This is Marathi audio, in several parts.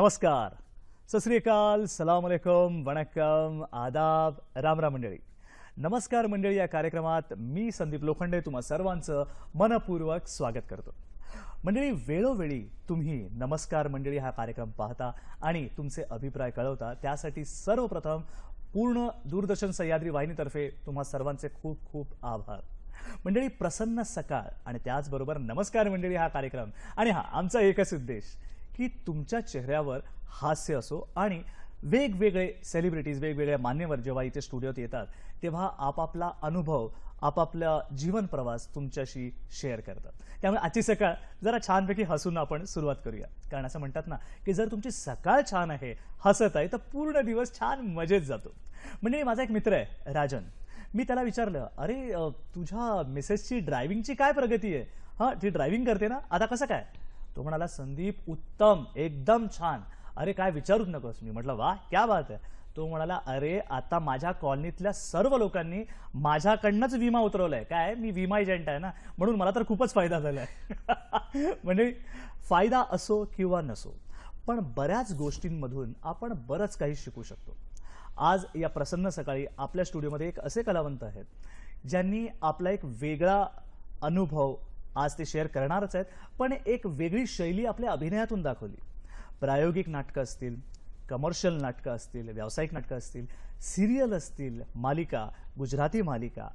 नमस्कार सत सलाम अलेकुम वणक्कम आदाब राम मंडळी नमस्कार मंडळी या कार्यक्रमात मी संदीप लोखंडे तुम्हा सर्वांचं मनपूर्वक स्वागत करतो मंडळी वेळोवेळी तुम्ही नमस्कार मंडळी हा कार्यक्रम पाहता आणि तुमचे अभिप्राय कळवता त्यासाठी सर्वप्रथम पूर्ण दूरदर्शन सह्याद्री वाहिनीतर्फे तुम्हा सर्वांचे खूप खूप आभार मंडळी प्रसन्न सकाळ आणि त्याचबरोबर नमस्कार मंडळी हा कार्यक्रम आणि हा आमचा एकच उद्देश की तुमच्या चेहऱ्यावर हास्य असो आणि वेगवेगळे सेलिब्रिटीज वेगवेगळ्या मान्यवर जेव्हा इथे स्टुडिओत येतात तेव्हा आपापला अनुभव आपापला जीवन प्रवास तुमच्याशी शेअर करतात त्यामुळे आजची सकाळ जरा छानपैकी हसून आपण सुरुवात करूया कारण असं म्हणतात ना की जर तुमची सकाळ छान आहे हसत आहे तर पूर्ण दिवस छान मजेत जातो म्हणजे माझा एक मित्र आहे राजन मी त्याला विचारलं अरे तुझ्या मिसेसची ड्रायव्हिंगची काय प्रगती आहे हां ती ड्रायव्हिंग करते ना आता कसं काय तो म्हणाला संदीप उत्तम एकदम छान अरे काय विचारूच नकोस मी म्हटलं वा क्या बात आहे तो म्हणाला अरे आता माझ्या कॉलनीतल्या सर्व लोकांनी माझ्याकडनंच विमा उतरवलाय काय मी विमा एजंट आहे ना म्हणून मला तर खूपच फायदा झाला आहे म्हणजे फायदा असो किंवा नसो पण बऱ्याच गोष्टींमधून आपण बरंच काही शिकू शकतो आज या प्रसन्न सकाळी आपल्या स्टुडिओमध्ये एक असे कलावंत आहेत ज्यांनी आपला एक वेगळा अनुभव आज ते शेअर करणारच आहेत पण एक वेगळी शैली आपल्या अभिनयातून दाखवली प्रायोगिक नाटकं असतील कमर्शियल नाटकं असतील व्यावसायिक नाटकं असतील सिरियल असतील मालिका गुजराती मालिका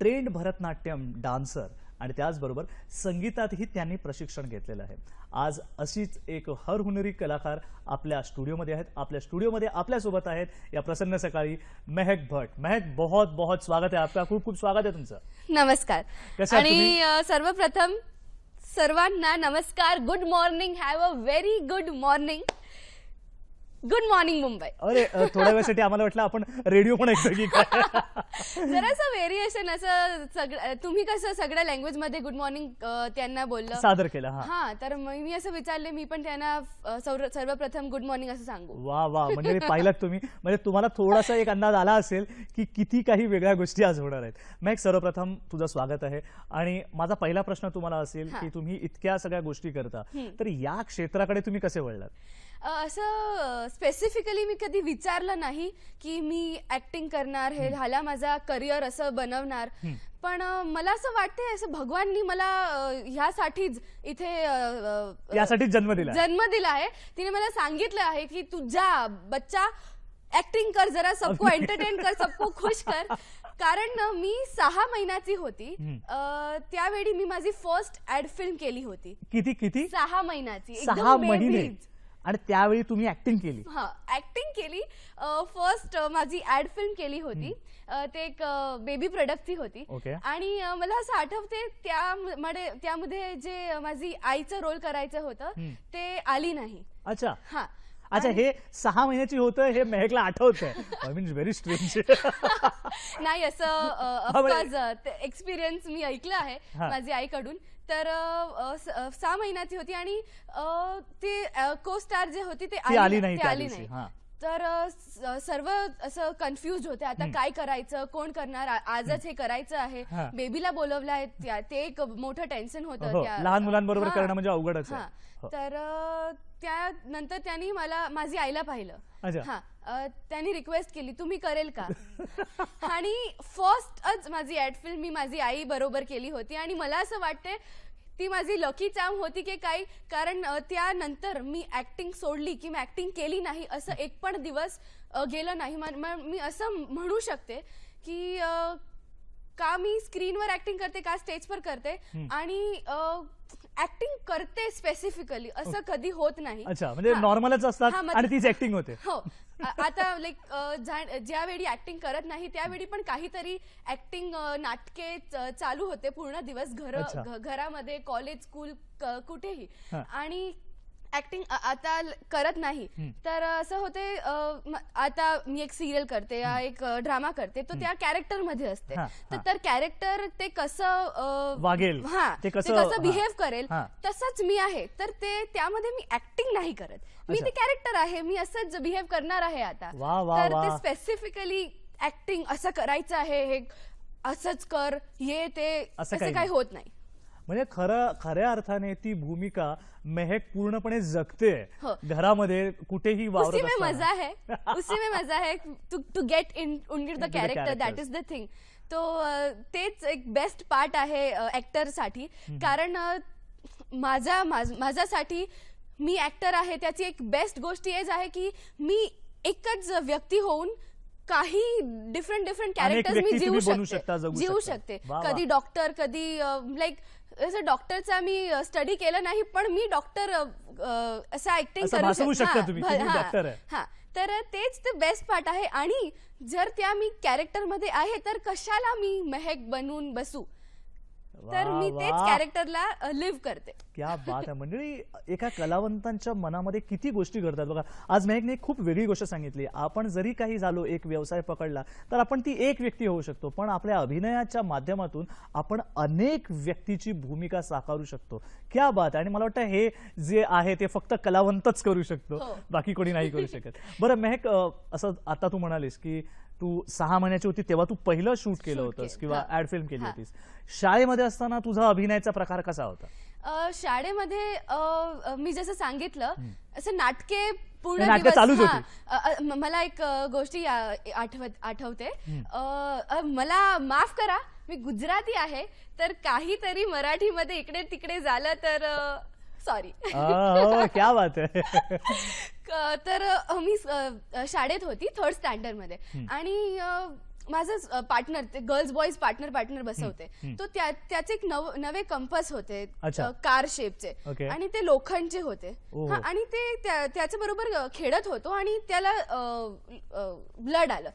ट्रेंड भरतनाट्यम डान्सर आणि त्याचबरोबर संगीतातही त्यांनी प्रशिक्षण घेतलेलं आहे आज अशीच एक हरहुनरी कलाकार आपल्या स्टुडिओमध्ये आहेत आपल्या स्टुडिओमध्ये आपल्यासोबत आहेत या प्रसन्न सकाळी मेहक भट मेहक बहुत बहुत स्वागत आहे आपल्या खूप खूप स्वागत आहे तुमचं नमस्कार आणि सर्वप्रथम सर्वांना नमस्कार good morning have a very good morning good morning Mumbai अरे थोड्या वेळासाठी आम्हाला वाटलं आपण रेडिओ पण ऐकतो की काय व्हेरिएशन असं सगळं तुम्ही कसं सगळ्या लँग्वेज मध्ये गुड मॉर्निंग त्यांना बोललं सादर केलं हा तर मी असं विचारले मी पण त्यांना सर्वप्रथम गुड मॉर्निंग असं सांगू वा वा म्हणजे ते तुम्ही म्हणजे तुम्हाला थोडासा एक अंदाज आला असेल की किती काही वेगळ्या गोष्टी आज होणार आहेत मॅक सर्वप्रथम तुझं स्वागत आहे आणि माझा पहिला प्रश्न तुम्हाला असेल की तुम्ही इतक्या सगळ्या गोष्टी करता तर या क्षेत्राकडे तुम्ही कसे वळलात असं स्पेसिफिकली मी कधी विचारलं नाही की मी ऍक्टिंग करणार हे ह्याला माझा करिअर असं बनवणार पण मला असं वाटतंय असं भगवाननी मला ह्यासाठीच इथे यासाठी जन्म दिला जन्म दिला आहे तिने मला सांगितलं आहे की तुझा बच्चा ऍक्टिंग कर जरा सबको एंटरटेन कर सबको खुश कर कारण मी सहा महिन्याची होती त्यावेळी मी माझी फर्स्ट ऍड फिल्म केली होती किती किती सहा महिन्याची सहा महिने आणि त्यावेळी तुम्ही ऍक्टिंग केली हा ऍक्टिंग केली फर्स्ट माझी ऍड फिल्म केली होती ते एक बेबी प्रोडक्टची होती आणि मला असं आठवते मध्ये त्यामध्ये जे माझी आईचं रोल करायचं होतं ते आली नाही अच्छा हा अच्छा हे सहा महिन्याची होतं हे मेहकला आठवत आय व्हेरी स्ट्रेंज नाही असं एक्सपिरियन्स म्हणजे मी ऐकलं आहे माझी आईकडून तर सहा महिन्याची होती आणि ते को स्टार जे होती ते आली आली नाही तर सर्व असं कन्फ्युज होते आता काय करायचं कोण करणार आजच हे करायचं आहे बेबीला बोलवलं आहे ते एक मोठं टेन्शन होतं हो, लहान मुलांबरोबर करणं म्हणजे अवघड अवघडच हो. तर त्यानंतर त्यांनी मला माझी आईला पाहिलं हा त्यांनी रिक्वेस्ट केली तुम्ही करेल का आणि फर्स्टच माझी ऍड फिल्म मी माझी आई बरोबर केली होती आणि मला असं वाटतंय ती माझी लकी चाम होती की काही कारण त्यानंतर मी ऍक्टिंग सोडली की मी ऍक्टिंग केली नाही असं एक पण दिवस गेलं नाही मी असं म्हणू शकते की का मी स्क्रीनवर ऍक्टिंग करते का स्टेजवर करते आणि ऍक्टिंग करते स्पेसिफिकली असं कधी होत नाही अच्छा म्हणजे नॉर्मलच असतात आणि तीच ऍक्टिंग होते हो आता लाईक ज्यावेळी ऍक्टिंग करत नाही त्यावेळी पण काहीतरी ऍक्टिंग नाटके चालू होते पूर्ण दिवस घर घरामध्ये कॉलेज स्कूल कुठेही आणि ऍक्टिंग आता करत नाही तर असं होते आता मी एक सिरियल करते या एक ड्रामा करते तो त्या कॅरेक्टर मध्ये असते तर कॅरेक्टर ते कसं वागेल हा ते कसं बिहेव करेल तसंच मी आहे तर ते त्यामध्ये मी ऍक्टिंग नाही करत मी ते कॅरेक्टर आहे मी असंच बिहेव करणार आहे आता तर ते स्पेसिफिकली ऍक्टिंग असं करायचं आहे हे असंच कर हे ते असं काही होत नाही म्हणजे खरं खऱ्या अर्थाने ती भूमिका महक पूर्णपणे जगते हो. घरामध्ये कुठेही वावरत में मजा आहे उसी में मजा आहे to to get in under the character that is the thing तो तेच एक बेस्ट पार्ट आहे ऍक्टर साठी कारण माझा माझ्यासाठी मी ऍक्टर आहे त्याची एक बेस्ट गोष्ट हेच आहे की मी एकच व्यक्ती होऊन काही डिफरंट डिफरंट कॅरेक्टर मी जीवू शकते जीवू शकते कधी डॉक्टर कधी लाईक डॉक्टरचा मी स्टडी केलं नाही पण मी डॉक्टर असं ऍक्टिंग करू शकतो हा तर तेच ते बेस्ट पार्ट आहे आणि जर त्या मी मध्ये आहे तर कशाला मी महक बनून बसू तर मी तेच कॅरेक्टरला लिव्ह करते क्या बात आहे मंडळी एका कलावंतांच्या मनामध्ये किती गोष्टी घडतात बघा आज मेहकने खूप वेगळी गोष्ट सांगितली आपण जरी काही झालो एक व्यवसाय पकडला तर आपण ती एक व्यक्ती होऊ शकतो पण आपल्या अभिनयाच्या माध्यमातून आपण अनेक व्यक्तीची भूमिका साकारू शकतो क्या बात आणि मला वाटतं हे जे आहे ते फक्त कलावंतच करू शकतो हो. बाकी कोणी नाही करू शकत बरं मेहक असं आता तू म्हणालीस की तू सहा महिन्याची होती तेव्हा तू पहिलं शूट केलं होतंस किंवा ऍड फिल्म केली होतीस शाळेमध्ये असताना तुझा अभिनयाचा प्रकार कसा होता शाळेमध्ये मी जसं सांगितलं असं नाटके पूर्ण दिवस मला एक गोष्टी आठवत आठवते मला माफ करा मी गुजराती आहे तर काहीतरी मराठीमध्ये इकडे तिकडे झालं तर सॉरी हो, क्या बात तर मी शाळेत होती थर्ड स्टँडर्ड मध्ये आणि माझं पार्टनर ते गर्ल्स बॉईज पार्टनर पार्टनर बसवते तो त्याचे एक नव नवे कंपस होते कार शेपचे आणि ते लोखंडचे होते हा, आणि ते त्याच्या बरोबर खेळत होतो आणि त्याला ब्लड आलं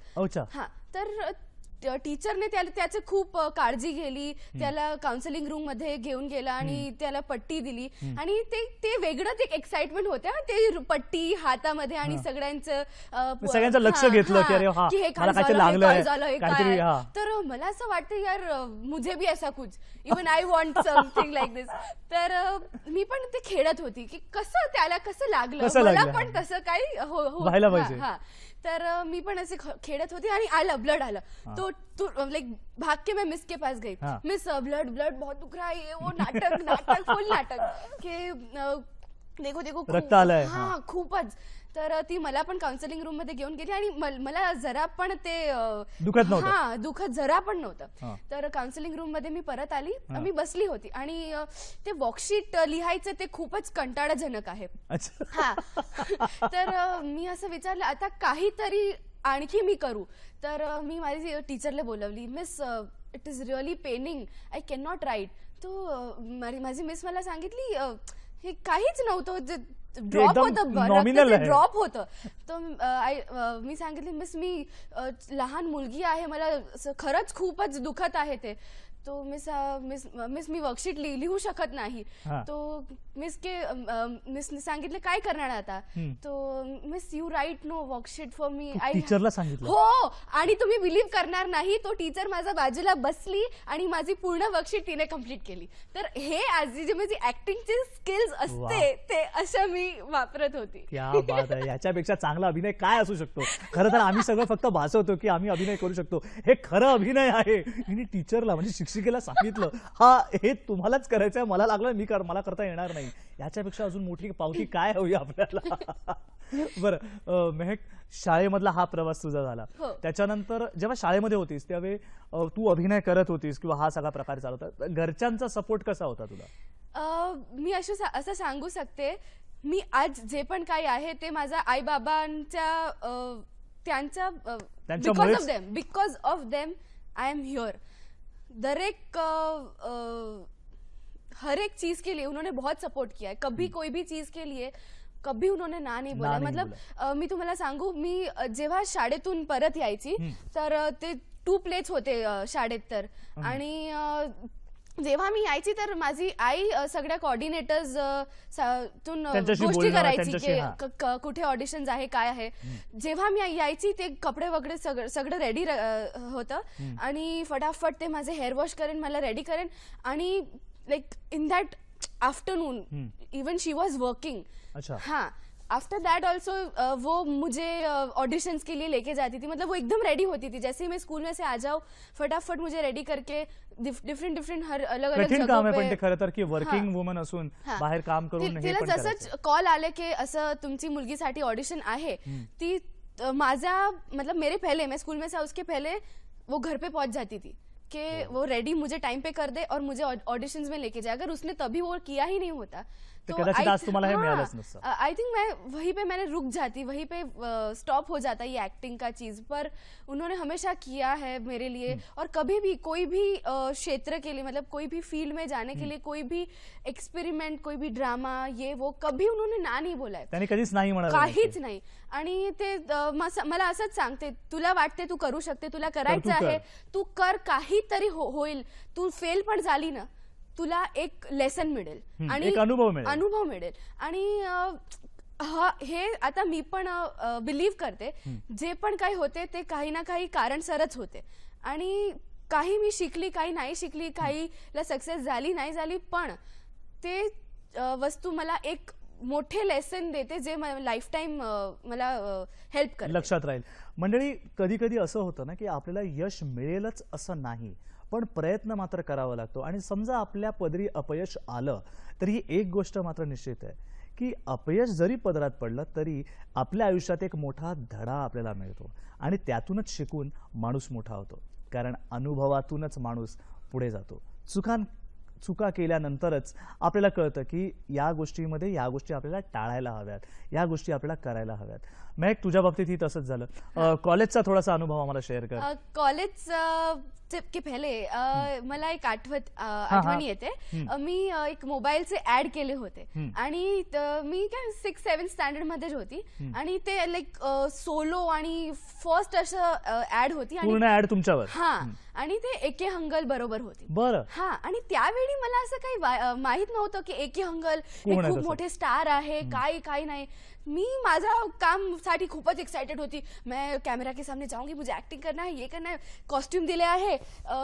हा तर टीचरने त्याला त्याचं खूप काळजी घेली त्याला काउन्सिलिंग रूम मध्ये घेऊन गेला आणि त्याला पट्टी दिली आणि ते ते वेगळंच एक एक्साइटमेंट होत्या ते पट्टी हातामध्ये आणि सगळ्यांचं सगळ्यांचं लक्ष घेतलं की हे झालं तर मला असं वाटतं यार मुझे बी असा कुछ even I want something like this तर मी पण ते खेळत होती की कसं त्याला कसं लागलं मला पण कसं काही हो, हो, व्हायला पाहिजे तर मी पण असे खेळत होती आणि आलं ब्लड आलं तो लाइक भाग के मैं मिस के पास गई मिस ब्लड ब्लड बहुत दुख रहा है वो नाटक नाटक फुल नाटक के देखो देखो रक्त आलंय हा खूपच तर ती मला पण काउन्सिलिंग रूम मध्ये घेऊन गेली आणि मला जरा पण ते दुखत हा दुखत जरा पण नव्हतं तर काउन्सिलिंग रूम मध्ये मी परत आली मी बसली होती आणि ते वॉकशीट लिहायचं ते खूपच कंटाळाजनक आहे हा तर मी असं विचारलं आता काहीतरी आणखी मी करू तर मी माझी टीचरला बोलवली miss it is really paining I can not write तो माझी मिस मला सांगितली हे काहीच नव्हतं जे ड्रॉप होतं ड्रॉप होतं मी सांगितले मिस मी लहान मुलगी आहे मला खरंच खूपच दुखत आहे ते तो मिस मिस मिस मी वर्कशीट लिहू शकत नाही तो मिस के ने सांगितले काय करणार आता तो miss you write no worksheet for me I टीचरला सांगितलं हो आणि तुम्ही बिलीव्ह करणार नाही तो टीचर माझ्या बाजूला बसली आणि माझी पूर्ण वर्कशीट तिने कम्प्लीट केली तर हे आजी जे माझी ऍक्टिंगचे स्किल्स असते ते असं मी वापरत होती ह्याच्यापेक्षा याच्यापेक्षा चांगला अभिनय काय असू शकतो खरं तर आम्ही सगळं फक्त भासवतो की आम्ही अभिनय करू शकतो हे खरं अभिनय आहे आणि टीचरला म्हणजे शिक्षिकेला सांगितलं हा हे तुम्हालाच करायचं आहे मला लागलं मी कर मला करता येणार नाही याच्यापेक्षा अजून मोठी पावती काय हवी आपल्याला बर मेहक शाळेमधला हा प्रवास तुझा झाला हो. त्याच्यानंतर जेव्हा शाळेमध्ये होतीस त्यावेळी तू अभिनय करत होतीस किंवा हा सगळा प्रकार चालू होता घरच्यांचा सपोर्ट कसा होता तुला मी असं असं सांगू शकते मी आज जे पण काही आहे ते माझ्या आई बाबांच्या त्यांच्या because of them because of them I am here दरेक हर एक चीज के लिए उन्होंने बहुत सपोर्ट किया है कभी कोई भी चीज के लिए कभी उन्होंने ना नहीं बोला मतलब मी तुम्हाला सांगू मी जेव्हा शाळेतून परत यायची तर ते टू प्लेट्स होते शाळेत तर आणि जेव्हा मी यायची तर माझी आई सगळ्या कॉर्डिनेटर्स गोष्टी करायची की कुठे ऑडिशन आहे काय आहे जेव्हा मी यायची ते कपडे वगैरे सगळं रेडी होतं आणि फटाफट ते माझे हेअर वॉश करेन मला रेडी करेन आणि like in that afternoon even she was working हा आफ्टर दैट ऑल्सो वो मुझे ऑडिशन uh, के लिए लेके जाती थी मतलब वो एकदम रेडी होती थी जैसे ही मैं स्कूल में से आ जाऊँ फटाफट मुझे रेडी करके डिफरेंट डिफरेंट हर अलग अलग काम की वर्किंग वुमन असून हाँ। बाहर काम करून तिला कॉल आले के असं तुमची साठी ऑडिशन आहे हम्म। ती माझा मतलब मेरे पहले मैं स्कूल में से उसके पहले वो घर पे पहुंच जाती थी कि वो रेडी मुझे टाइम पे कर दे और मुझे ऑडिशंस में लेके जाए अगर उसने तभी वो किया ही नहीं होता तो कदाचित आज तुम्हाला हे मिळालंच नसतं आई थिंक मैं वही पे मैंने रुक जाती वही पे स्टॉप हो जाता ये एक्टिंग का चीज पर उन्होंने हमेशा किया है मेरे लिए और कभी भी कोई भी क्षेत्र के लिए मतलब कोई भी फील्ड में जाने के लिए कोई भी एक्सपेरिमेंट कोई भी ड्रामा ये वो कभी उन्होंने ना बोला है त्यांनी कधीच नाही म्हणा काहीच नाही आणि ते मला असंच सांगते तुला वाटते तू करू शकते तुला करायचं आहे तू कर काहीतरी हो-, होईल तू फेल पण झाली ना तुला एक लेसन मिळेल आणि अनुभव मिळेल अनुभव मिळेल आणि हा हे आता मी पण बिलीव्ह करते जे पण काही होते ते काही ना काही कारण सरच होते आणि काही मी शिकली काही नाही शिकली काहीला सक्सेस झाली नाही झाली पण ते वस्तू मला एक मोठे लेसन देते जे लाईफ टाईम मला हेल्प कर लक्षात राहील मंडळी कधी कधी असं होतं ना की आपल्याला यश मिळेलच असं नाही पण प्रयत्न मात्र करावा लागतो आणि समजा आपल्या पदरी अपयश आलं तर ही एक गोष्ट मात्र निश्चित आहे की अपयश जरी पदरात पडलं तरी आपल्या आयुष्यात एक मोठा धडा आपल्याला मिळतो आणि त्यातूनच शिकून माणूस मोठा होतो कारण अनुभवातूनच माणूस पुढे जातो चुकां चुका केल्यानंतरच आपल्याला कळतं की या गोष्टीमध्ये या गोष्टी आपल्याला टाळायला हव्यात या गोष्टी आपल्याला करायला हव्यात मॅक तुझ्या बाबतीतही तसंच झालं कॉलेजचा थोडासा अनुभव आम्हाला शेअर कर कॉलेज की पहिले मला एक आठवत आठवणी येते मी एक मोबाईलचे ऍड केले होते आणि मी काय सिक्स सेवन स्टँडर्ड मध्येच होती आणि ते लाईक सोलो आणि फर्स्ट असं ऍड होती आणि ऍड तुमच्यावर हा आणि ते एके हंगल बरोबर होते बर हा आणि त्यावेळी मला असं काही माहित नव्हतं की एके हंगल हे खूप मोठे स्टार आहे काय काय नाही मी माझा काम साठी खूपच एक्साइटेड होती मैं कॅमेरा के सामने जाऊंगी मुझे ऍक्टिंग करना है ये करना है कॉस्ट्युम दिले आहे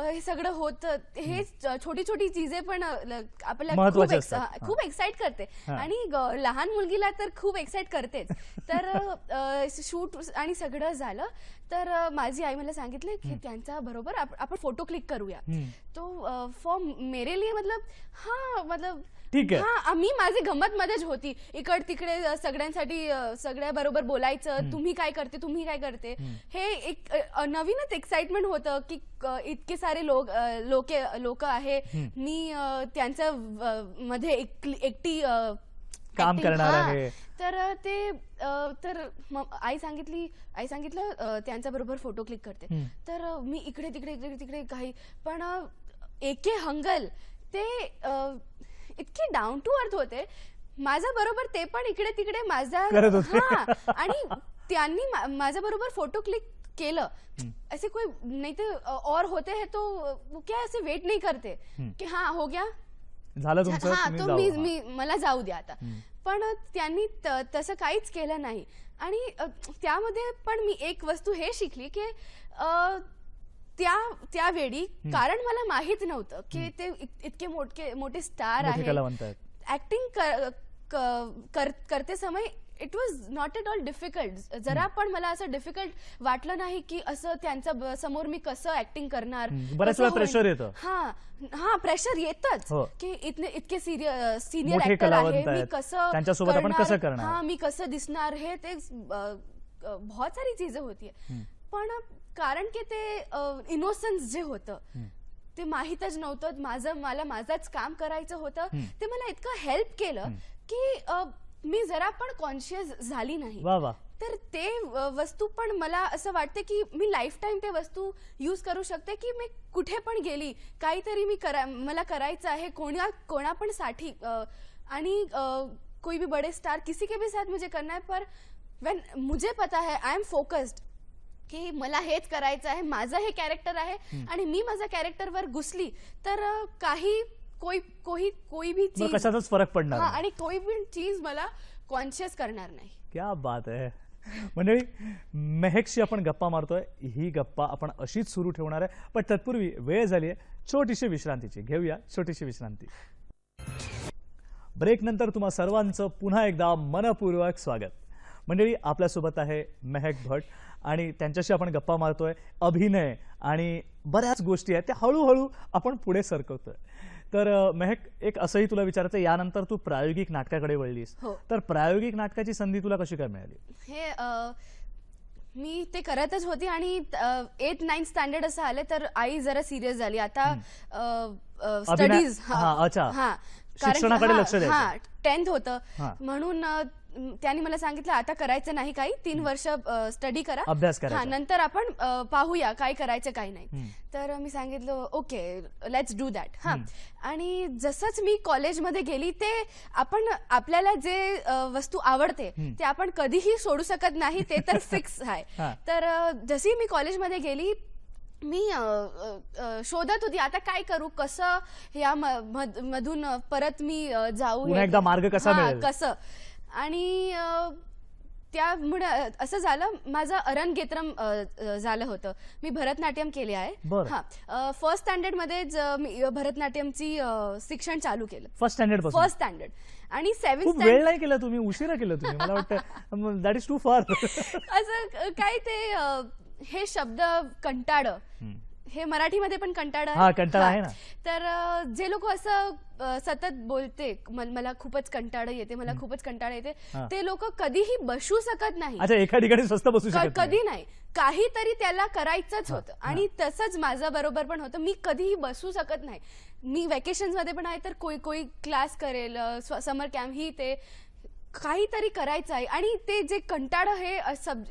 हे सगळं होत हे छोटी छोटी चीजे पण आपल्याला खूप खूप एक्साइट करते आणि लहान मुलगीला तर खूप एक्साइट करतेच तर शूट आणि सगळं झालं तर माझी आई मला सांगितले की त्यांचा बरोबर आपण फोटो क्लिक करूया तो फॉर मेरे लिए मतलब हा मतलब ठीक आहे हा मी माझे गंमत मध्येच होती इकड तिकडे सगळ्यांसाठी सगळ्या बरोबर बोलायचं तुम्ही काय करते तुम्ही काय करते हे एक नवीनच एक्साइटमेंट होतं की इतके सारे लोक लोक लोक आहे मी त्यांचं त्यांच्या मध्ये एक- एकटी काम करणार आहे तर ते तर आई सांगितली आई सांगितलं त्यांच्या बरोबर फोटो क्लिक करते तर मी इकडे तिकडे इकडे तिकडे काही पण एके हंगल ते इतके डाऊन टू अर्थ होते माझा बरोबर ते पण इकडे तिकडे माझा आणि त्यांनी माझ्या बरोबर फोटो क्लिक केलं असे कोई नाही ते और होते हे तो क्या असे वेट नाही करते की हा हो गया झालं तो मी मी मला जाऊ द्या आता पण त्यांनी तसं काहीच केलं नाही आणि त्यामध्ये पण मी एक वस्तू हे शिकली की त्या त्यावेळी कारण मला माहित नव्हतं की ते इतके मोठे मोठे स्टार आहेत ऍक्टिंग करते समय it was not at all difficult जरा पण मला असं डिफिकल्ट वाटलं नाही की असं त्यांचं समोर मी कसं ऍक्टिंग करणार प्रेशर येतं हा हा प्रेशर येतच की इतने इतके सिनियर ऍक्टर आहे मी कसं त्यांच्यासोबत करणार हा मी कसं दिसणार हे ते बहुत सारी चीज होती पण कारण की ते इनोसन्स जे होतं ते माहीतच नव्हतं माझं मला माझंच काम करायचं होतं ते मला इतकं हेल्प केलं की मी जरा पण कॉन्शियस झाली नाही तर ते वस्तू पण मला असं वाटते की मी लाईफ टाईम ते वस्तू यूज करू शकते की मी कुठे पण गेली काहीतरी मी करा मला करायचं आहे कोणा कोणा पण साठी आणि कोई भी बड़े स्टार किसी के भी साथ मुझे करना है पर वेन मुझे पता है आय एम फोकस्ड की मला हेच करायचं आहे माझं हे कॅरेक्टर आहे आणि मी माझ्या कॅरेक्टरवर घुसली तर काही कोई कोई कोई भी चीज कशाचाच फरक पडणार आणि कोई भी चीज मला कॉन्शियस करणार नाही क्या बात आहे मंडळी मेहकशी आपण गप्पा मारतोय ही गप्पा आपण अशीच सुरू ठेवणार आहे पण तत्पूर्वी वेळ झाली आहे छोटीशी विश्रांतीची घेऊया छोटीशी विश्रांती ब्रेक नंतर तुम्हा सर्वांचं पुन्हा एकदा मनपूर्वक स्वागत मंडळी आपल्यासोबत आहे मेहक भट आणि त्यांच्याशी आपण गप्पा मारतोय अभिनय आणि बऱ्याच गोष्टी आहेत त्या हळूहळू आपण पुढे सरकवतोय तर मेहक एक असंही तुला विचारायचं यानंतर तू प्रायोगिक नाटकाकडे वळलीस हो. तर प्रायोगिक नाटकाची संधी तुला कशी काय मिळाली हे मी ते करतच होती आणि एट नाईन्थ स्टँडर्ड असं आले तर आई जरा सिरियस झाली आता स्टडीज हा शिक्षणाकडे लक्ष हा टेन्थ होतं म्हणून त्यांनी मला सांगितलं आता करायचं नाही काही तीन वर्ष स्टडी करा अभ्यास करा नंतर आपण पाहूया काय करायचं काय नाही तर मी सांगितलं ओके लेट्स डू दॅट हा आणि जसंच मी कॉलेजमध्ये गेली ते आपण आपल्याला जे वस्तू आवडते ते आपण कधीही सोडू शकत नाही ते तर फिक्स आहे तर जशी मी कॉलेजमध्ये गेली मी शोधत होती आता काय करू कसं या मधून परत मी जाऊ एकदा मार्ग कसा कसं आणि त्यामुळे असं झालं माझं अरंगेत्रम झालं होतं मी भरतनाट्यम केले आहे हा फर्स्ट स्टँडर्ड मध्येच मी भरतनाट्यमची शिक्षण चालू केलं फर्स्ट स्टँडर्ड फर्स्ट स्टँडर्ड आणि सेव्हन वेळ नाही केलं तुम्ही उशिरा केलं तुम्ही मला वाटतं दॅट इज टू फार असं काय ते हे शब्द कंटाळ हे मराठीमध्ये पण कंटाळा आहे ना तर जे लोक असं सतत बोलते मला खूपच कंटाळा येते मला खूपच कंटाळा येते ते लोक कधीही बसू शकत नाही एका ठिकाणी स्वस्त बसू शकत कधी नाही काहीतरी त्याला करायचंच होतं आणि तसंच माझं बरोबर पण होतं मी कधीही बसू शकत नाही मी वेकेशन मध्ये पण आहे तर कोई कोई क्लास करेल समर कॅम्प ही ते काहीतरी करायचं आहे आणि ते जे कंटाळ हे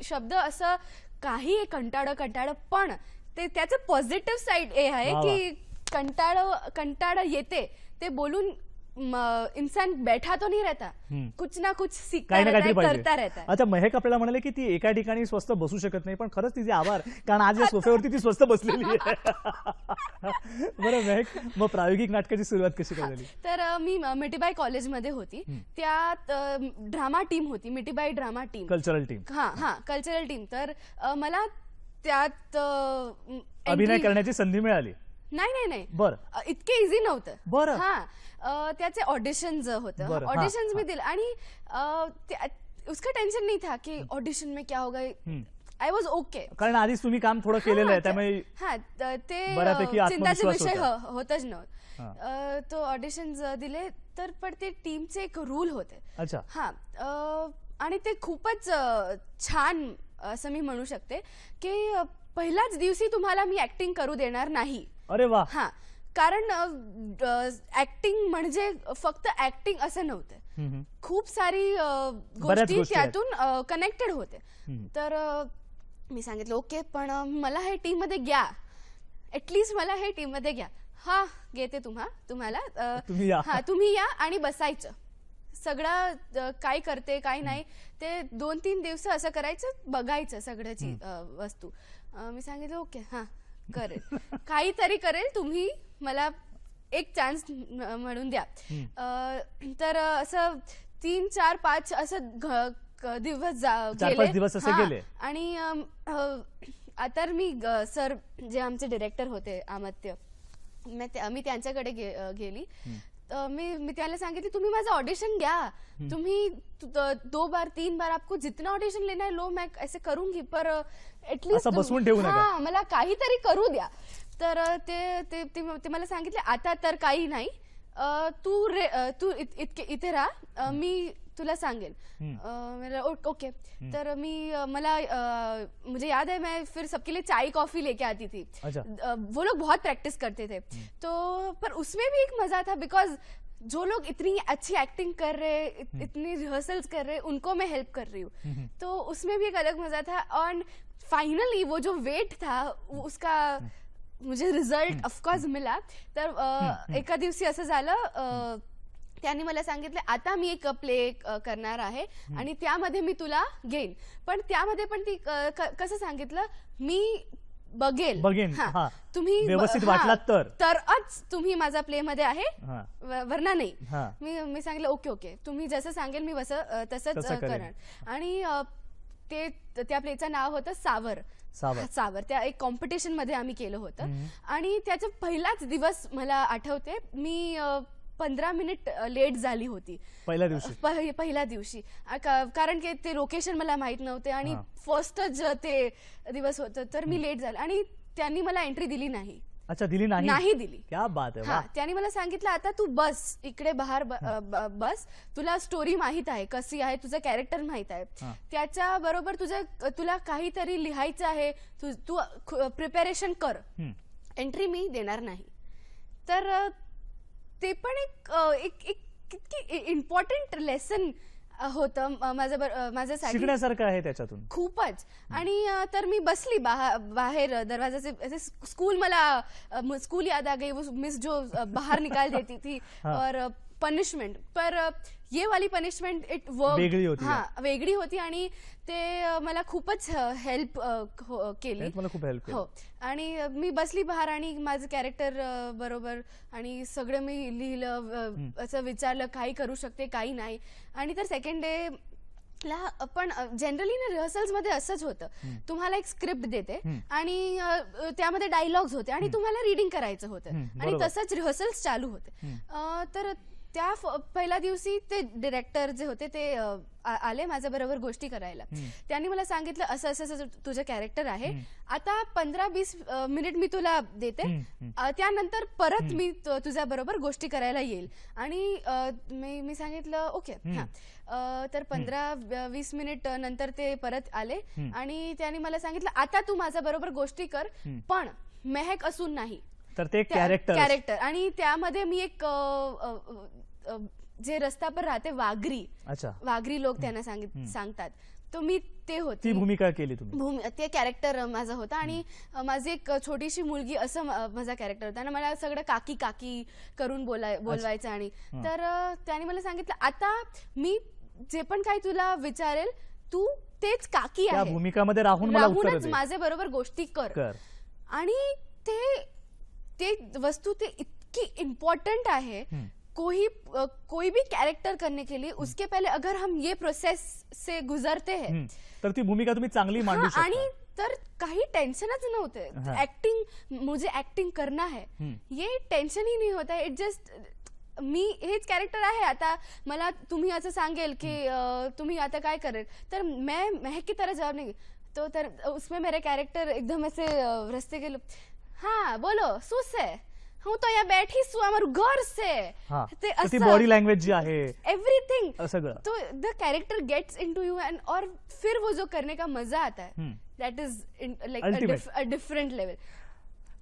शब्द असं काही कंटाळ कंटाळ पण ते त्याचं पॉझिटिव्ह साईड हे आहे की कंटाळ कंटाळ येते ते बोलून इन्सान बैठा तो नहीं रहता कुछ ना कुछ सीखता रहता है करता रहता अच्छा महक आपल्याला म्हणाले की ती एका ठिकाणी स्वस्त बसू शकत नाही पण खरंच तिचे आभार कारण आज या सोफ्यावरती ती स्वस्त बसलेली आहे बरं महक मग प्रायोगिक नाटकाची सुरुवात कशी झाली तर मी मिठीबाई कॉलेजमध्ये होती त्यात ड्रामा टीम होती Mithibai drama team cultural team हा हा कल्चरल टीम तर मला त्यात अभिनय करण्याची संधी मिळाली नाही नाही नाही बर इतके इझी नव्हतं बर हा त्याचे ऑडिशन होत ऑडिशन्स मी दिलं आणि उसका टेंशन नाही था की ऑडिशन में क्या होगा आय वॉज ओके कारण आधीच तुम्ही काम थोडं केलेलं आहे त्यामुळे हा ते चिंताचा विषय हो, होतच नव्हतं तो ऑडिशन दिले तर पण ते टीमचे एक रूल होते अच्छा हा आणि ते खूपच छान असं मी म्हणू शकते की पहिल्याच दिवशी तुम्हाला मी ऍक्टिंग करू देणार नाही अरे वा हा कारण ऍक्टिंग म्हणजे फक्त ऍक्टिंग असं नव्हतं खूप सारी गोष्टी त्यातून कनेक्टेड होते तर मी सांगितलं ओके पण मला हे टीम मध्ये घ्या ऍटलीस्ट मला हे टीम मध्ये घ्या हा घेते तुम्हा तुम्हाला हा तुम्ही या आणि बसायचं सगळा काय करते काय नाही ते दोन तीन दिवस असं करायचं बघायचं सगळ्याची वस्तू मी सांगितलं ओके हा करेल काहीतरी करेल तुम्ही मला एक चान्स म्हणून द्या तर असं तीन चार पाच असं दिवस दिवस गेले आणि हो, आता मी सर जे आमचे डिरेक्टर होते आमत्य मी त्यांच्याकडे गेली मी मी त्याला सांगितले तुम्ही माझं ऑडिशन घ्या तुम्ही दो बार तीन बार आपको जितना ऑडिशन लेना है लो मैं ऐसे करूंगी पर एटलीस्ट बसवून ठेवू हा मला काहीतरी करू द्या तर ते ते, ते मला सांगितले आता तर काही नाही तू रे तू इतके इथे राहा मी तुला सांगेल हम्म. ओके हम्म. तर मी मला मुझे याद है मैं फिर सबके लिए चाय कॉफी लेके आती थी अच्छा. वो लोग बहुत प्रैक्टिस करते थे हम्म. तो पर उसमें भी एक मजा था बिकॉज जो लोग इतनी अच्छी एक्टिंग कर रहे इत, इतनी रिहर्सल्स कर रहे उनको मैं हेल्प कर रही हूँ तो उसमें भी एक अलग मजा था और फाइनली वो जो वेट था उसका मुझे रिजल्ट ऑफकोर्स मिला तर एक दिवसीय असं झालं त्यांनी मला सांगितलं आता मी एक प्ले करणार आहे आणि त्यामध्ये मी तुला घेईन पण त्यामध्ये पण ती कसं सांगितलं मी बघेल बघेन तुम्ही व्यवस्थित वाटलात तर तरच तुम्ही माझा प्ले मध्ये आहे वरना नाही मी मी सांगितलं ओके ओके तुम्ही जसं सांगेल मी तसंच करणार आणि ते त्या प्लेचं नाव होतं सावर सावर त्या एक कॉम्पिटिशन मध्ये आम्ही केलं होतं आणि त्याचा पहिलाच दिवस मला आठवते मी पंधरा मिनिट लेट झाली होती पहिल्या दिवशी पहिल्या दिवशी कारण की ते लोकेशन मला माहित नव्हते आणि फर्स्टच ते दिवस होत तर मी लेट झाले आणि त्यांनी मला एंट्री दिली नाही अच्छा दिली नाही नाही दिली क्या बात आहे त्याने मला सांगितलं आता तू बस इकडे बाहेर बस तुला स्टोरी माहित आहे कशी आहे तुझं कॅरेक्टर माहित आहे त्याच्या बरोबर तुझं तुला काहीतरी लिहायचं आहे तू तू प्रिपेरेशन कर एंट्री मी देणार नाही तर ते पण एक एक किती इम्पॉर्टंट लेसन होत माझं शिकण्यासारखं आहे त्याच्यातून खूपच आणि तर मी बसली बाहेर दरवाजाचे स्कूल मला स्कूल याद आ गई वो मिस जो बाहर निकाल देती थी और पनिशमेंट पर ये वाली पनिशमेंट इट वर्क वेगळी होती हा वेगळी होती आणि ते मला खूपच हेल्प हो, केली खूप हेल्प हो आणि मी बसली बाहेर आणि माझं कॅरेक्टर बरोबर आणि सगळं मी लिहिलं असं विचारलं काही करू शकते काही नाही आणि तर सेकंड डे ला पण जनरली ना रिहर्सल्स मध्ये असंच होतं तुम्हाला एक स्क्रिप्ट देते आणि त्यामध्ये डायलॉग्स होते आणि तुम्हाला रिडिंग करायचं होतं आणि तसंच रिहर्सल्स चालू होते तर त्या पहिल्या दिवशी ते डिरेक्टर जे होते ते आले बरोबर गोष्टी करायला त्यांनी मला सांगितलं असं असं तुझं कॅरेक्टर आहे आता पंधरा वीस मिनिट मी तुला देते त्यानंतर परत मी तुझ्या बरोबर गोष्टी करायला येईल आणि मी सांगितलं ओके हा तर पंधरा वीस मिनिट नंतर ते परत आले आणि त्यांनी मला सांगितलं आता तू माझ्या बरोबर गोष्टी कर पण मेहक असून नाही तर ते कॅरेक्टर कॅरेक्टर आणि त्यामध्ये मी एक जे रस्ता पर राहते वाघरी अच्छा वाघरी लोक त्यांना सांगतात तो मी ते होते भूमिका केली तुम्ही ते कॅरेक्टर माझा होता आणि माझी एक छोटीशी मुलगी असं माझा कॅरेक्टर होता आणि मला सगळं काकी काकी करून बोलवायचं आणि तर त्याने मला सांगितलं आता मी जे पण काही तुला विचारेल तू तेच काकी आहे मध्ये राहून राहूनच माझ्या बरोबर गोष्टी कर, कर। आणि ते ते वस्तू ते इतकी इम्पॉर्टंट आहे कोई कोई भी कैरेक्टर करने के लिए उसके पहले अगर हम ये प्रोसेस से गुजरते हैं तर ती भूमिका तुम्ही चांगली मांडू शकता आणि तर काही टेंशनच नव्हते ऍक्टिंग मुझे ऍक्टिंग करना है ये टेंशन ही नहीं होता इट जस्ट मी हेच कॅरेक्टर आहे आता मला तुम्ही असं सांगेल की तुम्ही आता काय करेल तर मैं महक की तरह जवाब नाही तो तर उसमें मेरे कॅरेक्टर एकदम ऐसे रस्ते गेलो हां बोलो सुस है तो या बैठी બેઠી अमर घर से છે बॉडी लैंग्वेज जी आहे एवरीथिंग सगळं तो the character gets into you and और फिर वो जो करने का मजा आता है that is like a different level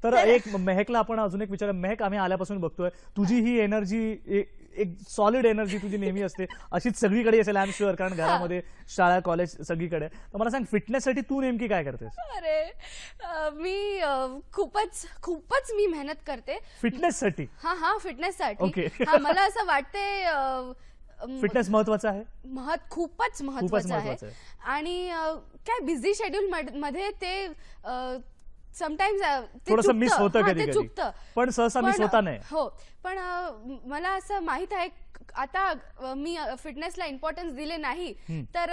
तर एक मेहकला आपण अजून एक विचार मेहक आम्ही आल्यापासून बघतोय तुझी ही एनर्जी एक सॉलिड एनर्जी तुझी नेहमी असते अशीच सगळीकडे असेल आय एम शुअर कारण घरामध्ये शाळा कॉलेज सगळीकडे तर मला सांग फिटनेससाठी तू नेमकी काय करतेस अरे मी खूपच खूपच मी मेहनत करते फिटनेस साठी हा हा फिटनेससाठी ओके मला असं वाटते फिटनेस महत्वाचं आहे महत्व खूपच महत्वाचं आहे आणि काय बिझी शेड्यूल मध्ये ते समटाईम्स थोडस मिस होतं कधी चुकतं पण सहसा मिस होता नाही हो पण मला असं माहित आहे आता मी फिटनेसला इम्पॉर्टन्स दिले नाही तर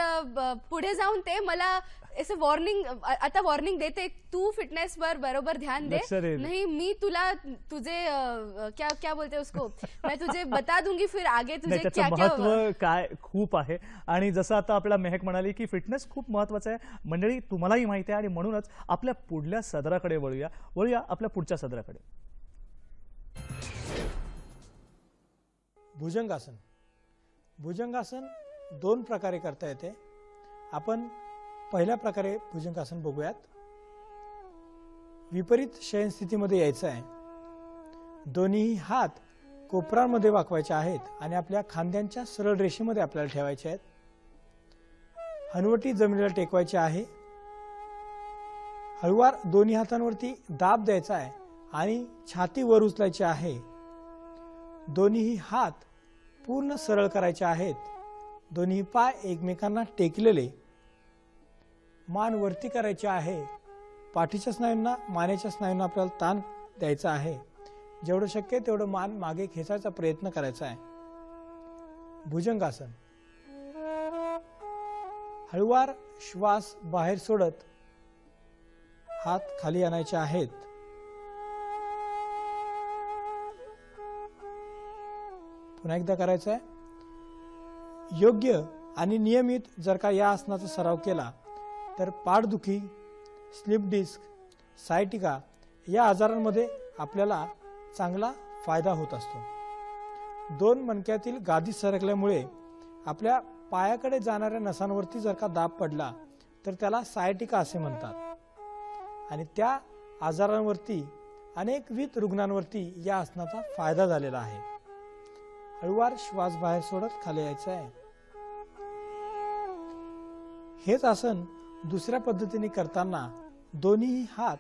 पुढे जाऊन ते मला असं वॉर्निंग आता वॉर्निंग देते तू फिटनेस वर बरोबर ध्यान दे नाही मी तुला तुझे क्या क्या बोलते उसको मैं तुझे बता दूंगी फिर आगे तुझे क्या महत्व काय खूप आहे आणि जसं आता आपला मेहक म्हणाली की फिटनेस खूप महत्वाचा आहे मंडळी तुम्हालाही माहिती आहे आणि म्हणूनच आपल्या पुढल्या सदराकडे वळूया वळूया आपल्या पुढच्या सदराकडे भुजंगासन भुजंगासन दोन प्रकारे करता येते आपण पहिल्या प्रकारे भुजंगासन बघूयात विपरीत शयनस्थितीमध्ये यायचं आहे दोन्ही हात कोपरांमध्ये वाकवायचे आहेत आणि आपल्या खांद्यांच्या सरळ रेषेमध्ये आपल्याला ठेवायचे आहेत हनवटी जमिनीला टेकवायचे आहे हळुवार दोन्ही हातांवरती दाब द्यायचा आहे आणि छाती वर उचलायची आहे दोन्ही हात पूर्ण सरळ करायचे आहेत दोन्ही पाय एकमेकांना टेकलेले मान वरती करायची आहे पाठीच्या स्नायूंना मानेच्या स्नायूंना आपल्याला ताण द्यायचा आहे जेवढं शक्य तेवढं मान मागे खेचायचा प्रयत्न करायचा आहे भुजंगासन हळुवार श्वास बाहेर सोडत हात खाली आणायचे आहेत पुन्हा एकदा करायचं आहे योग्य आणि नियमित जर का या आसनाचा सराव केला तर पाठदुखी स्लिप डिस्क सायटिका या आजारांमध्ये आपल्याला चांगला फायदा होत असतो दोन मणक्यातील गादी सरकल्यामुळे आपल्या पायाकडे जाणाऱ्या नसांवरती जर का दाब पडला तर त्याला सायटिका असे म्हणतात आणि त्या आजारांवरती अनेकविध रुग्णांवरती या आसनाचा फायदा झालेला आहे हळूवार श्वास बाहेर सोडत खाली यायचं आहे हेच आसन दुसऱ्या पद्धतीने करताना दोन्ही हात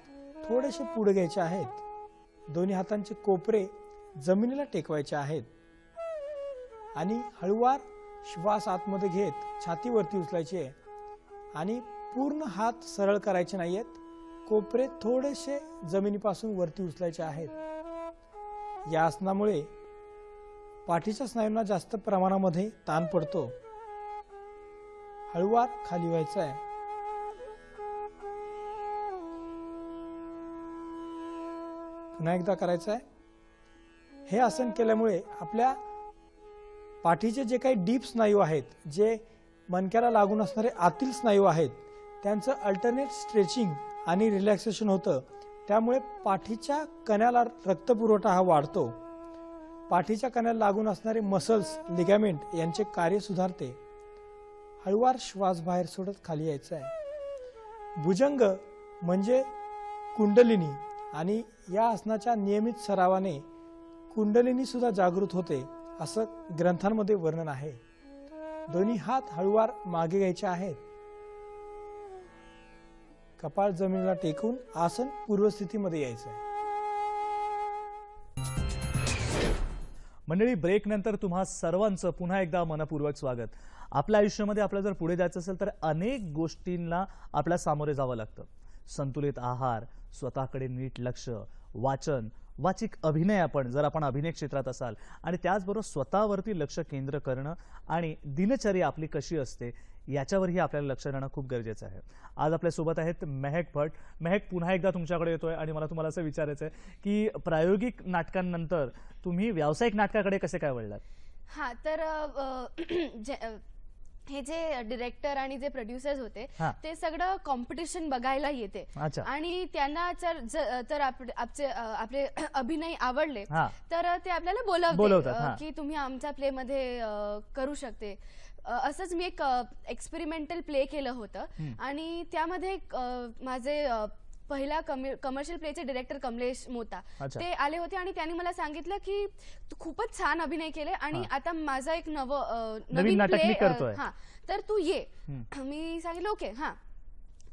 थोडेसे पुढे घ्यायचे आहेत दोन्ही हातांचे कोपरे जमिनीला टेकवायचे आहेत आणि हळुवार श्वास आतमध्ये घेत छातीवरती उचलायचे आणि पूर्ण हात सरळ करायचे नाही आहेत कोपरे थोडेसे जमिनीपासून वरती उचलायचे आहेत या आसनामुळे पाठीच्या स्नायूंना जास्त प्रमाणामध्ये ताण पडतो हळुवार खाली व्हायचं आहे पुन्हा एकदा करायचं आहे हे आसन केल्यामुळे आपल्या पाठीचे जे काही डीप स्नायू आहेत जे मनक्याला लागून असणारे आतील स्नायू आहेत त्यांचं अल्टरनेट स्ट्रेचिंग आणि रिलॅक्सेशन होतं त्यामुळे पाठीच्या कण्याला रक्तपुरवठा हा वाढतो पाठीच्या कण्याला लागून असणारे मसल्स लिगॅमेंट यांचे कार्य सुधारते हळुवार श्वास बाहेर सोडत खाली यायचं आहे भुजंग म्हणजे कुंडलिनी आणि या आसनाच्या नियमित सरावाने कुंडलिनी सुद्धा जागृत होते असं ग्रंथांमध्ये वर्णन आहे दोन्ही हात हळूवार मागे घ्यायचे आहेत कपाळ जमिनीला टेकून आसन पूर्वस्थितीमध्ये यायचं मंडळी मंडळी ब्रेकनंतर तुम्हा सर्वांचं पुन्हा एकदा मनपूर्वक स्वागत आपल्या आयुष्यामध्ये आपल्याला जर पुढे जायचं असेल तर अनेक गोष्टींना आपल्या सामोरे जावं लागतं संतुलित आहार स्वतःकडे नीट लक्ष वाचन वाचिक अभिनय आपण जर आपण अभिनय क्षेत्रात असाल आणि त्याचबरोबर स्वतःवरती लक्ष केंद्र करणं आणि दिनचर्या आपली कशी असते याच्यावरही आपल्याला लक्ष देणं खूप गरजेचं आहे आज आपल्यासोबत आहेत मेहक भट मेहक पुन्हा एकदा तुमच्याकडे येतोय आणि मला तुम्हाला असं विचारायचं आहे की प्रायोगिक नाटकांनंतर तुम्ही व्यावसायिक नाटकाकडे कसे काय वळलात हा तर हे जे डिरेक्टर आणि जे प्रोड्युसर्स होते ते सगळं कॉम्पिटिशन बघायला येते आणि त्यांना जर तर आपले अभिनय आवडले तर ते आपल्याला बोलवतात, की तुम्ही आमच्या प्ले मध्ये करू शकते असंच मी एक एक्सपेरिमेंटल प्ले केलं होतं आणि त्यामध्ये माझे पहिला कमर्शियल प्लेचे डिरेक्टर कमलेश मोता ते आले होते आणि त्यांनी मला सांगितलं की खूपच छान अभिनय केले आणि आता माझा एक नव नवीन प्ले हा तर तू ये मी सांगितलं ओके हा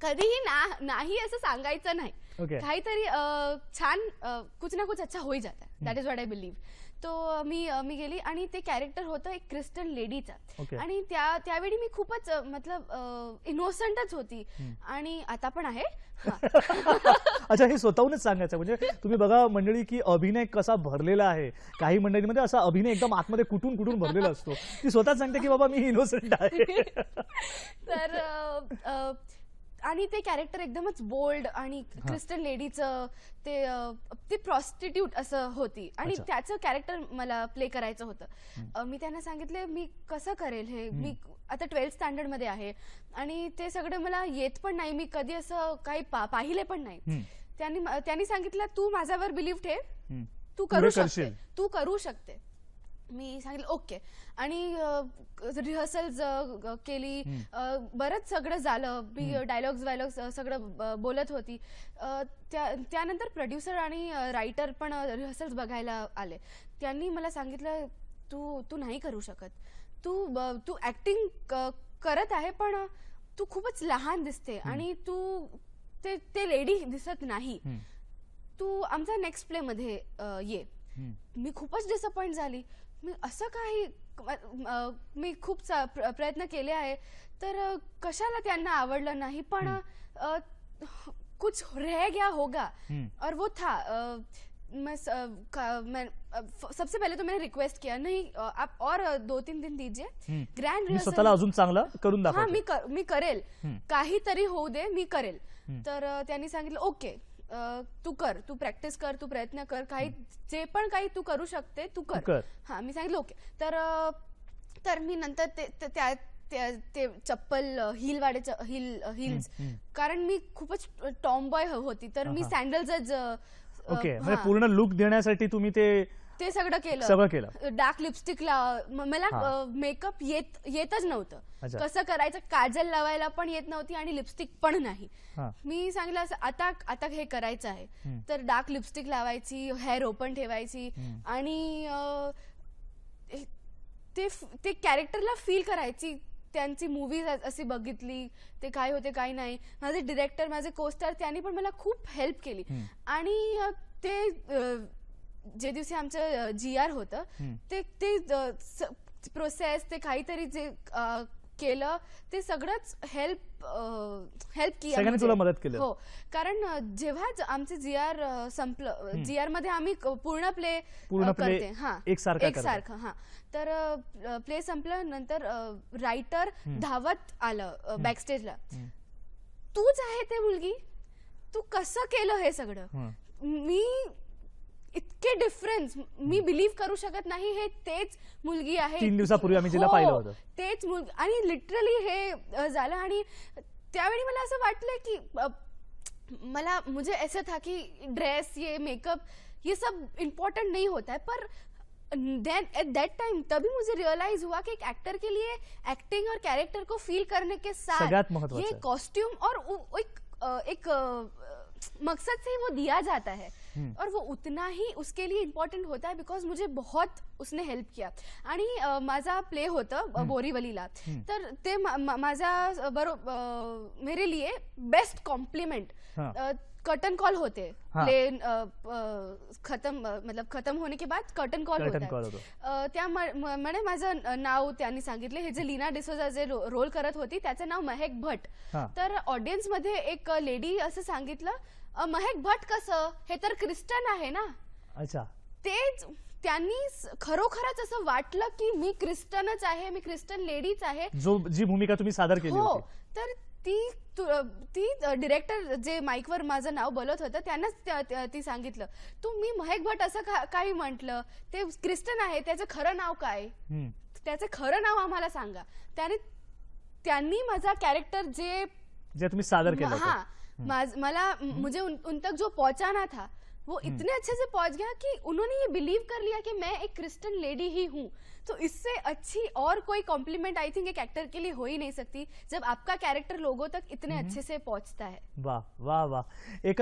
कधीही नाही असं सांगायचं नाही काहीतरी छान कुछ ना कुछ अच्छा होई जाता that is what I believe तो मी मी गेली आणि ते कॅरेक्टर होतं एक क्रिस्टन लेडीचा आणि त्या त्यावेळी मी खूपच मतलब इनोसंटच होती आणि आता पण आहे अच्छा हे स्वतःहूनच सांगायचं म्हणजे तुम्ही बघा मंडळी की अभिनय कसा भरलेला आहे काही मंडळीमध्ये असा अभिनय एकदम आतमध्ये कुठून कुठून भरलेला असतो ती स्वतःच सांगते की बाबा मी इनोसंट आहे तर आणि ते कॅरेक्टर एकदमच बोल्ड आणि क्रिस्टल लेडीचं ते ती प्रॉस्टिट्यूट असं होती आणि त्याचं कॅरेक्टर मला प्ले करायचं होतं मी त्यांना सांगितलं मी कसं करेल हे मी आता ट्वेल्थ स्टँडर्ड मध्ये आहे आणि ते सगळं मला येत पण नाही मी कधी असं काही पाहिले पण नाही त्यांनी त्यांनी सांगितलं तू माझ्यावर बिलीव्ह ठेव तू करू शकते तू करू शकते मी सांगितलं ओके आणि रिहर्सल केली बरंच सगळं झालं मी डायलॉग्स वायलॉग्स सगळं बोलत होती त्या त्यानंतर प्रोड्युसर आणि रायटर पण रिहर्सल्स बघायला आले त्यांनी मला सांगितलं तू तू नाही करू शकत तू तू ॲक्टिंग करत आहे पण तू खूपच लहान दिसते आणि तू ते ते लेडी दिसत नाही तू आमचा नेक्स्ट प्ले मध्ये ये मी खूपच डिसअपॉइंट झाली मी असं काही मी खूप प्रयत्न केले आहे तर कशाला त्यांना आवडलं नाही पण कुछ रह गया होगा और वो था मैं, मैं सबसे पहले तो मैंने रिक्वेस्ट किया नहीं आप और दो तीन दिन दीजिए ग्रँड रिहर्सल अजून चांगलं करून हा मी मी करेल काहीतरी होऊ दे मी करेल तर त्यांनी सांगितलं ओके तू कर तू प्रॅक्टिस कर तू प्रयत्न कर काही जे पण काही तू करू शकते तू कर हा मी सांगितलं ओके तर तर मी नंतर ते त्या ते चप्पल हिल वाडे हिल हिल्स कारण मी खूपच टॉम बॉय हो होती तर मी सँडल्सच ओके म्हणजे पूर्ण लुक देण्यासाठी तुम्ही ते ते सगळं केलं सगळं केलं डार्क लिपस्टिक ला मला मेकअप येत येतच नव्हतं कसं करायचं काजल लावायला पण येत नव्हती आणि लिपस्टिक पण नाही मी सांगितलं असं आता आता हे करायचं आहे तर डार्क लिपस्टिक लावायची हेअर ओपन ठेवायची आणि ते ते कॅरेक्टरला फील करायची त्यांची मूवीज अशी बघितली ते काय होते काय नाही माझे डिरेक्टर माझे कोस्टार त्यांनी पण मला खूप हेल्प केली आणि ते जे दिवशी आमचं जी आर होत ते ते प्रोसेस ते काहीतरी जे केलं ते सगळंच हेल्प हेल्प केलं म्हणजे. तुला मदत केली हो कारण जेव्हा आमचे जी आर संपलं जी आर मध्ये आम्ही पूर्ण प्ले करते हा सारखं हा तर प्ले नंतर रायटर धावत आलं बॅकस्टेजला तूच आहे ते मुलगी तू कसं केलं हे सगळं मी इतके डिफरन्स मी बिलीव्ह करू शकत नाही हे तेच मुलगी आहे तीन दिवसापूर्वी आम्ही तिला हो, पाहिलं होतं तेच मुलगी आणि लिटरली हे झालं आणि त्यावेळी मला असं वाटलं की मला मुझे ऐसा था की ड्रेस ये मेकअप ये सब इम्पॉर्टंट नहीं होता है पर देन एट दैट टाइम तभी मुझे रियलाइज हुआ की एक ऍक्टर के लिए ऍक्टिंग और कॅरेक्टर को फील करने के साथ ये कॉस्ट्यूम और एक, एक मकसद से वो दिया जाता है और वो उतना ही उसके लिए इम्पॉर्टंट होता है बिकॉज मुझे बहुत उसने हेल्प किया आणि माझा प्ले होतं बोरीवलीला तर ते माझा बरोबर मेरे लिए बेस्ट कॉम्प्लिमेंट कर्टन कॉल होते प्लेन खतम मतलब खतम होने के बाद कटन कॉल होता त्या म्हणे माझं नाव त्यांनी सांगितले हे जे लीना डिसोजा जे रोल करत होती त्याचं नाव महेक भट तर ऑडियन्समध्ये मध्ये एक लेडी असं सांगितलं महेक भट कसं हे तर क्रिस्टन आहे ना अच्छा तेच त्यांनी खरोखरच असं वाटलं की मी क्रिस्टनच आहे मी क्रिस्टन लेडीच आहे जो जी भूमिका तुम्ही सादर केली हो तर ती ती डिरेक्टर जे माईकवर माझं नाव बोलत होतं त्यांनाच ती सांगितलं तू मी महेक भट असं काही म्हंटल ते क्रिस्टन आहे त्याचं खरं नाव काय हम्म. त्याचं खरं नाव आम्हाला सांगा त्याने त्यांनी माझा कॅरेक्टर जे तुम्ही सादर केलं हा हम्म। मला हम्म। मुझे उन, उन तक जो पहुंचाना था वो हम्म। इतने अच्छे से पहुंच गया कि उन्होंने ये बिलीव कर लिया कि मैं एक क्रिस्टन लेडी ही हूँ तो इससे अच्छी और कोई कॉम्प्लीमेंट आई थिंक एक एक्टर के लिए हो ही नहीं सकती जब आपका कैरेक्टर लोगों तक इतने अच्छे से पहुंचता है वाह वाह वाह एक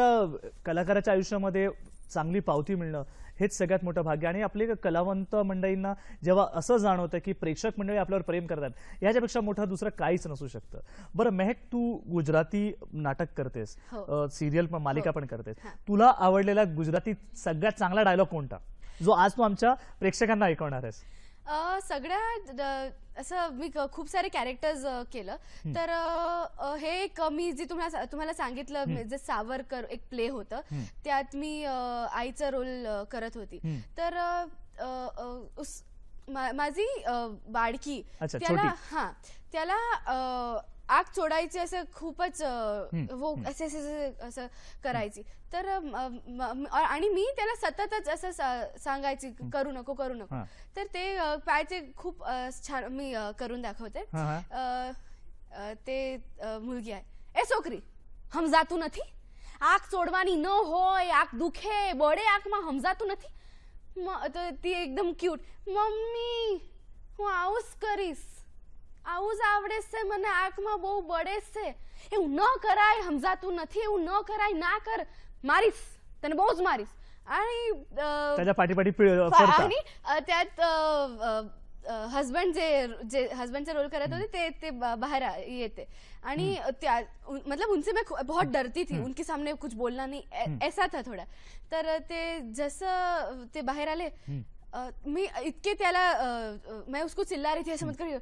कलाकाराच्या आयुष्या चांगली पावती मिलना हेच सगळ्यात मोठं भाग्य आणि आपले कलावंत मंडळींना जेव्हा असं जाणवतं की प्रेक्षक मंडळी आपल्यावर प्रेम करतात याच्यापेक्षा मोठं दुसरं काहीच नसू शकतं बरं मेहक तू गुजराती नाटक करतेस हो. सिरियल पण मालिका हो. पण करतेस तुला आवडलेला गुजराती सगळ्यात चांगला डायलॉग कोणता जो आज तू आमच्या प्रेक्षकांना ऐकवणार आहेस सगळ्या असं मी खूप सारे कॅरेक्टर्स केलं तर हे एक मी जे तुम्हाला तुम्हाला सांगितलं जे म्हणजे सावरकर एक प्ले होतं त्यात मी आईचा रोल करत होती तर माझी बाडकी त्याला हा त्याला आग चोडायची असं खूपच वो असे असं करायची तर आणि मी त्याला सततच असं सांगायची करू नको करू नको तर ते पायचे खूप छान मी करून दाखवते ते मुलगी आहे ए सोकरी हम नथी आग चोडवानी न होय आग दुखे बडे आग मा हम जातू नथी ती एकदम क्यूट मम्मी हू आऊस करीस આવું જ આવડે છે મને આંખમાં બહુ બળે છે એવું ન કરાય સમજાતું નથી એવું ન કરાય ના કર મારીશ તને બહુ જ મારીશ आणि अ, त्याच्या पाठीपाठी पिळ- फरता. त्यात हजबंड जे जे रोल करत होते ते ते ब- बाहेर आ- ते मतलब उनसे मैं बहुत डरती थी उनके सामने कुछ बोलना नहीं तर ते ते बाहेर आले मी इतके त्याला मैं उसको चिल्ला रही थी ऐसा मत करियो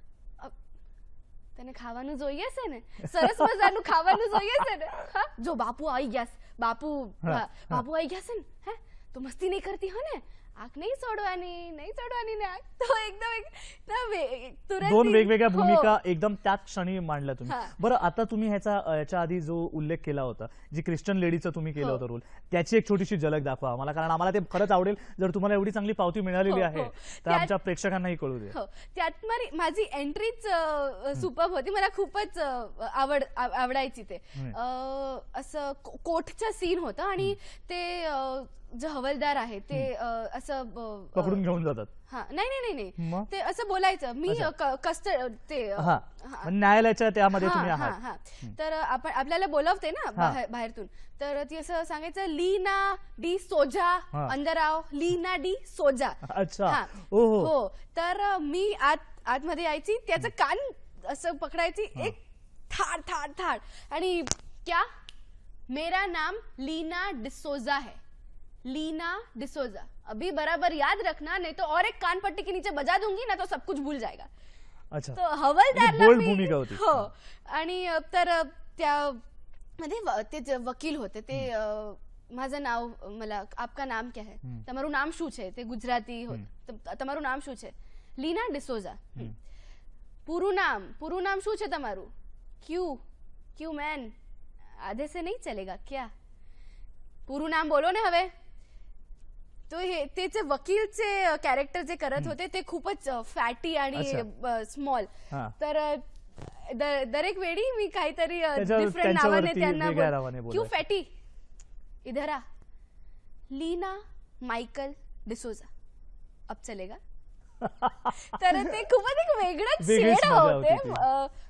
તને ખાવાનું જોઈએ છે ને સરસ મજાનું ખાવાનું જોઈએ છે ને જો બાપુ આવી ગયા બાપુ બાપુ આવી ગયા છે ને હે તો મસ્તી નહીં કરતી હો ને आग नाही सोडवानी नाही सोडवानी नाही तो एकदम एक दोन वेगवेगळ्या हो. भूमिका एकदम त्याच क्षणी मांडल्या तुम्ही बर बरं आता तुम्ही ह्याचा याच्या आधी जो उल्लेख केला होता जी क्रिश्चन लेडीचं तुम्ही केलं हो. होतं रोल त्याची एक छोटीशी झलक दाखवा मला कारण आम्हाला ते खरंच आवडेल जर तुम्हाला एवढी चांगली पावती मिळालेली हो, आहे तर आमच्या प्रेक्षकांनाही कळू दे त्यात माझी एंट्रीच सुपर्ब होती मला खूपच आवड आवडायची ते असं कोठचा सीन होता आणि ते जे हवलदार आहे ते असं पकडून घेऊन जातात नाही नाही नाही ते असं बोलायचं मी कस्ट ते न्यायालयाच्या त्यामध्ये तर आपण आपल्याला बोलवते ना बाहेरतून तर ती असं सांगायचं लीना डी सोजा अंदराव लीना डी सोजा अच्छा हो तर मी आत आतमध्ये यायची त्याचं कान असं पकडायची एक थाड थाड थाड आणि क्या मेरा नाम लीना डिसोजा है लीना डिसोजा अभी बराबर याद रखना नहीं तो और एक कान पट्टी के नीचे बजा दूंगी ना तो सब कुछ भूल जाएगा अच्छा तो हवलदार हो आणि तर त्या मध्ये ते वकील होते ते माझं नाव मला आपका नाम क्या है તમારું નામ શું છે તે ગુજરાતી તમારું નામ શું છે લીના ડિસોઝા પૂરું नाम પૂરું हो- नाम શું છે તમારું क्यू क्यू मैन આધે સે નહીં ચલેગા ક્યા પૂરું नाम બોલો ને હવે तो हे तेचे वकीलचे कॅरेक्टर जे करत होते ते खूपच फॅटी आणि स्मॉल तर दरेक वेळी मी काहीतरी डिफरंट नावाने त्यांना क्यू फॅटी इधरा लीना मायकल डिसोजा अब चलेगा तर ते खूपच एक वेगळंच होते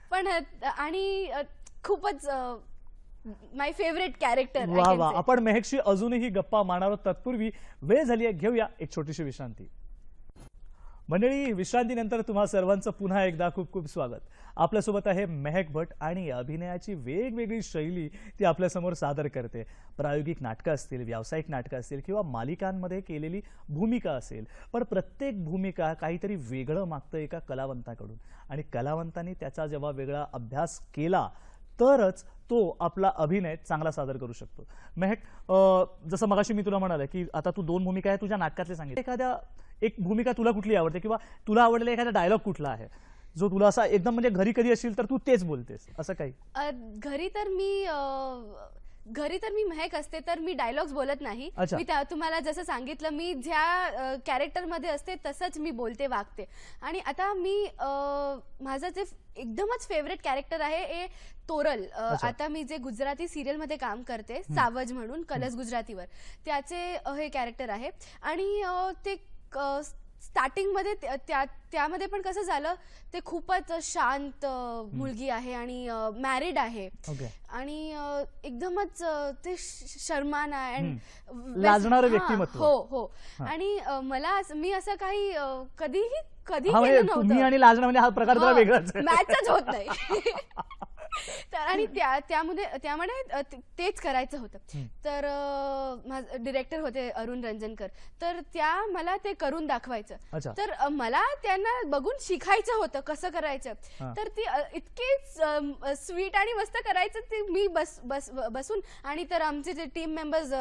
पण आणि खूपच माय फेवरेट कॅरेक्टर वा वा आपण मेहकशी अजूनही गप्पा मारणार तत्पूर्वी वेळ झाली आहे घेऊया एक छोटीशी विश्रांती मंडळी विश्रांतीनंतर तुम्हा सर्वांचं पुन्हा एकदा खूप खूप स्वागत आपल्यासोबत आहे मेहक भट आणि अभिनयाची वेगवेगळी शैली ती आपल्यासमोर सादर करते प्रायोगिक नाटकं असतील व्यावसायिक नाटकं असतील किंवा मालिकांमध्ये केलेली भूमिका असेल पण प्रत्येक भूमिका काहीतरी वेगळं मागतं एका कलावंताकडून आणि कलावंतांनी त्याचा जेव्हा वेगळा अभ्यास केला तरच तो आपला अभिनय चांगला सादर करू शकतो मेहक जसं मगाशी मी तुला म्हणाले की आता तू दोन भूमिका आहे तुझ्या नाटकातले सांगितले एखाद्या एक भूमिका तुला कुठली आवडते किंवा तुला आवडलेला एखादा डायलॉग कुठला आहे जो तुला असा एकदम म्हणजे घरी कधी असेल तर तू तेच बोलतेस असं काही घरी तर मी घरी तर मी महक असते तर मी डायलॉग्स बोलत नाही मी तुम्हाला जसं सांगितलं मी ज्या कॅरेक्टर मध्ये असते तसंच मी बोलते वागते आणि आता मी माझं जे एकदमच फेवरेट कॅरेक्टर आहे ए तोरल आता मी जे गुजराती सिरियल मध्ये काम करते सावज म्हणून कलर्स गुजरातीवर त्याचे हे कॅरेक्टर आहे आणि ते स्टार्टिंग त्या त्यामध्ये पण कसं झालं ते खूपच शांत मुलगी आहे आणि मॅरिड आहे आणि एकदमच ते शर्माना अँड लाजणार हो हो आणि मला मी असं काही कधीही कधी म्हणजे नव्हतं आणि लाजणं म्हणजे हा प्रकार मॅचच हो, होत नाही तर आणि त्या त्यामध्ये त्यामध्ये तेच करायचं होतं तर डिरेक्टर होते अरुण रंजनकर तर त्या मला ते करून दाखवायचं तर मला त्यांना बघून शिकायचं होतं कसं करायचं तर ती इतकी स्वीट आणि मस्त करायचं ती मी बस बस बसून आणि तर आमचे जे टीम मेंबर्स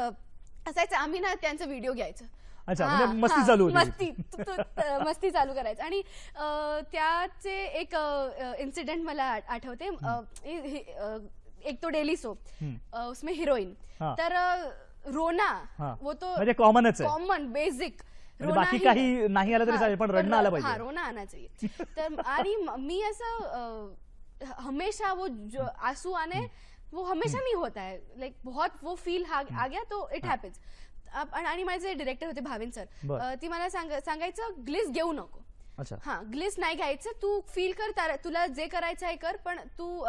असायचं आम्ही ना त्यांचं व्हिडिओ घ्यायचं अच्छा म्हणजे मस्ती चालू मस्ती मस्ती चालू करायचं आणि त्याचे एक इन्सिडेंट मला आठवते एक तो डेली सोप उसमें हिरोईन तर रोना वो तो म्हणजे कॉमनच कॉमन बेसिक बाकी काही नाही आलं तरी चालेल पण रडणं आलं पाहिजे रोना आना चाहिए तर आणि मी असं हमेशा वो जो आसू आने वो हमेशा नहीं होता है लाइक बहुत वो फील आ गया तो इट हैपेंस आणि माझे डिरेक्टर होते भावीन सर ती मला सांगायचं ग्लिस घेऊ नको हा ग्लिस नाही घ्यायचं तू फील कर तुला जे करायचं आहे कर पण तू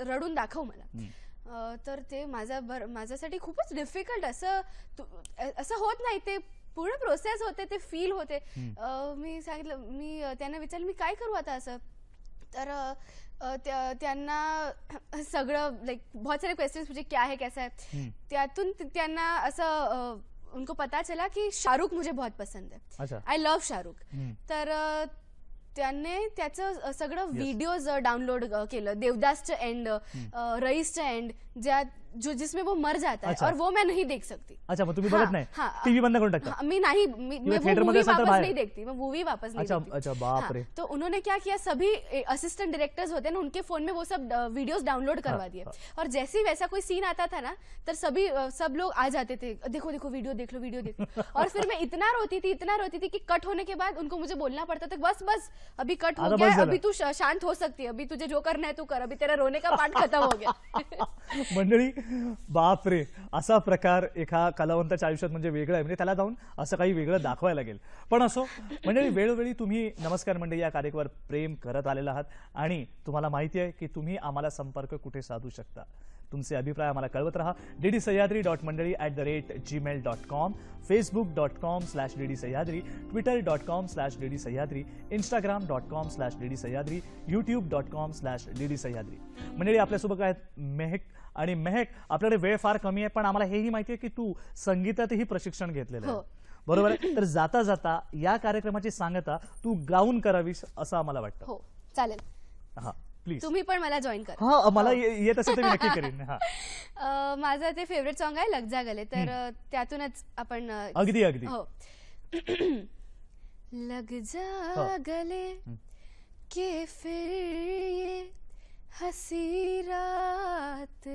रडून दाखव मला तर ते माझा माझ्यासाठी खूपच डिफिकल्ट असं असं होत नाही ते पूर्ण प्रोसेस होते ते फील होते मी सांगितलं मी त्यांना विचारलं मी काय करू आता असं तर त्यांना सगळं लाईक बहुत सारे क्वेश्चन्स म्हणजे क्या आहे कसा आहे त्यातून त्यांना असं उनको पता चला की शाहरुख मुझे बहुत पसंद है आय लव शाहरुख तर त्याने त्याचं सगळं व्हिडिओज डाउनलोड केलं देवदासचं एंड रईसचं एंड जो जिसमें वो मर जाता अच्छा। है और वो मैं नहीं देख सकती अच्छा तुम्ही बघत हाँ, हाँ, टीवी बंद करून हाँ, मैं नहीं मैं वो मूवी वापस नहीं देखती मैं मूवी वापस नहीं अच्छा, देखती अच्छा बाप हाँ, रे तो उन्होंने क्या किया सभी असिस्टेंट डायरेक्टर्स होते हैं ना उनके फोन में वो सब वीडियोस डाउनलोड करवा दिए और जैसे ही वैसा कोई सीन आता था ना तो सभी सब लोग आ जाते थे देखो देखो वीडियो देख लो वीडियो देख लो और फिर मैं इतना रोती थी इतना रोती थी कि कट होने के बाद उनको मुझे बोलना पड़ता था बस बस अभी कट हो गया अभी तू शांत हो सकती है अभी तुझे जो करना है तू कर अभी तेरा रोने का पार्ट खत्म हो गया मंडळी बापरे असा प्रकार एका कलावंताच्या आयुष्यात म्हणजे वेगळं आहे म्हणजे त्याला जाऊन असं काही वेगळं दाखवायला लागेल पण असो मंडळी वेळोवेळी तुम्ही नमस्कार मंडळी या कार्यक्रमावर प्रेम करत आलेला आहात आणि तुम्हाला माहिती आहे की तुम्ही आम्हाला संपर्क कुठे साधू शकता तुमचे अभिप्राय आम्हाला कळवत राहा डी डी सह्याद्री डॉट मंडळी at the rate Gmail dot com Facebook dot com slash D D Sahyadri Twitter dot com slash D D Sahyadri Instagram dot com slash D D Sahyadri YouTube dot com slash D D Sahyadri मंडळी आपल्यासोबत आहेत मेहक आणि मेहक आपल्याकडे वेळ फार कमी आहे पण आम्हाला हेही माहिती आहे की तू संगीतातही प्रशिक्षण घेतलेलं आहे हो. बरोबर आहे तर जाता जाता या कार्यक्रमाची सांगता तू गाऊन करावीस असं आम्हाला वाटतं हो चालेल हा प्लीज तुम्ही पण मला जॉईन कर हा हो. मला येत असेल तर नक्की करीन हा माझं ते फेवरेट सॉन्ग आहे लग्जा गले तर त्यातूनच आपण अगदी अगदी हो लग जा हो. गले के फिर ये हसी रात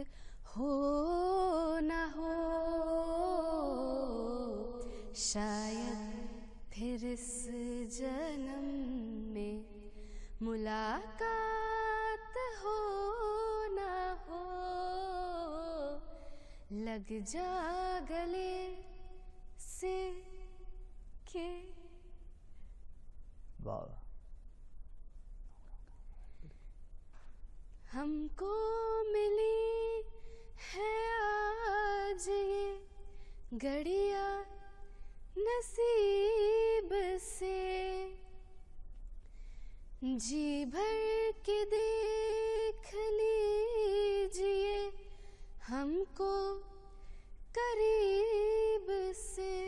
हो न हो शायद फिर इस जन्म में मुलाकात हो न हो लग जा गले से के वाह हमको मिली है आज ये घड़िया नसीब से जी भर के देख लीजिए हमको करीब से